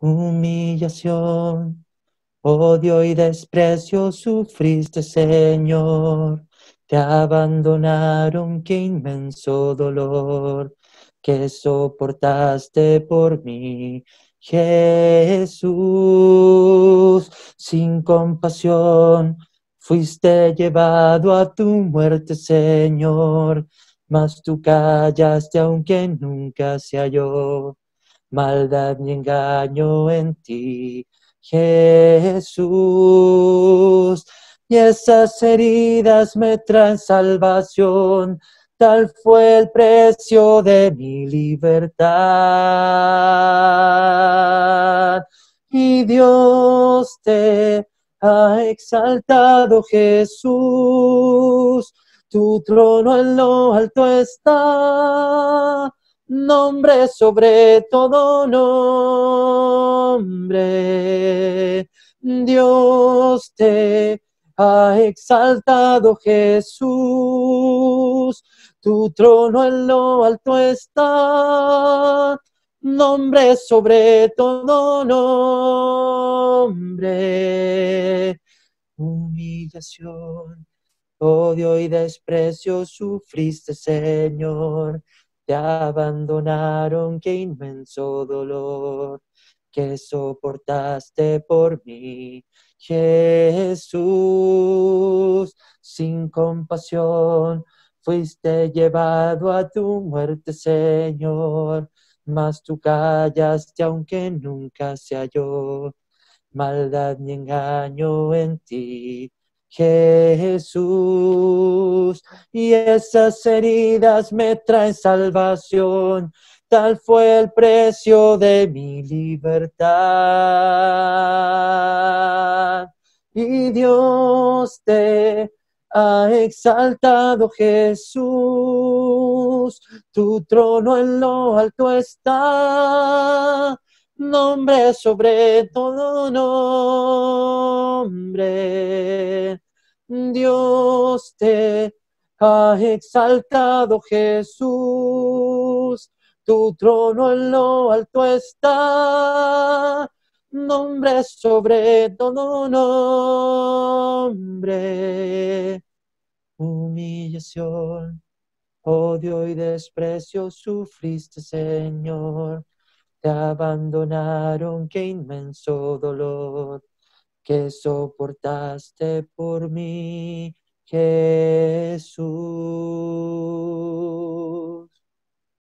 humillación, odio y desprecio sufriste, Señor. Te abandonaron, qué inmenso dolor que soportaste por mí, Jesús. Sin compasión fuiste llevado a tu muerte, Señor, mas tú callaste aunque nunca se halló maldad ni engaño en ti, Jesús. Y esas heridas me traen salvación, tal fue el precio de mi libertad. Y Dios te ha exaltado Jesús, tu trono en lo alto está nombre sobre todo nombre. Dios te ha exaltado Jesús, tu trono en lo alto está, nombre sobre todo nombre. Humillación, odio y desprecio sufriste, Señor te abandonaron, qué inmenso dolor que soportaste por mí, Jesús. Sin compasión fuiste llevado a tu muerte, Señor, mas tú callaste aunque nunca se halló maldad ni engaño en ti, Jesús y esas heridas me traen salvación. Tal fue el precio de mi libertad. Y Dios te ha exaltado Jesús, tu trono en lo alto está, nombre sobre todo nombre. Dios te ha exaltado Jesús, tu trono en lo alto está, nombre sobre todo nombre. Humillación, odio y desprecio sufriste, Señor. Te abandonaron, qué inmenso dolor que soportaste por mí Jesús.